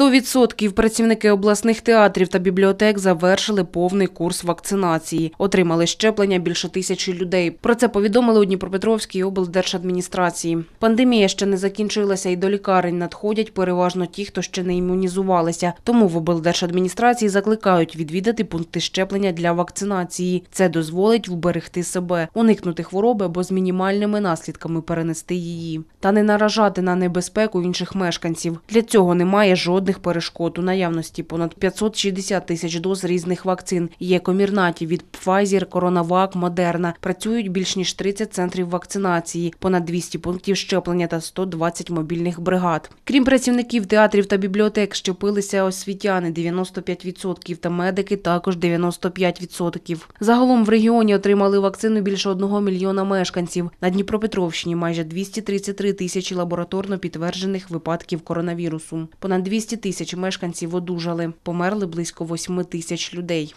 100% працівники обласних театрів та бібліотек завершили повний курс вакцинації, отримали щеплення більше тисячі людей. Про це повідомили у Дніпропетровській облдержадміністрації. Пандемія ще не закінчилася, і до лікарень надходять переважно ті, хто ще не імунізувалися. Тому в облдержадміністрації закликають відвідати пункти щеплення для вакцинації. Це дозволить вберегти себе, уникнути хвороби або з мінімальними наслідками перенести її, та не наражати на небезпеку інших мешканців. Для цього немає жодних жодних перешкод. У наявності понад 560 тисяч доз різних вакцин. Є комірнаті від Pfizer, CoronaVac, Moderna. Працюють більш ніж 30 центрів вакцинації, понад 200 пунктів щеплення та 120 мобільних бригад. Крім працівників театрів та бібліотек, щепилися освітяни 95% та медики також 95%. Загалом в регіоні отримали вакцину більше 1 мільйона мешканців. На Дніпропетровщині майже 233 тисячі лабораторно підтверджених випадків коронавірусу. Понад 200 тисяч мешканців одужали. Померли близько 8 тисяч людей.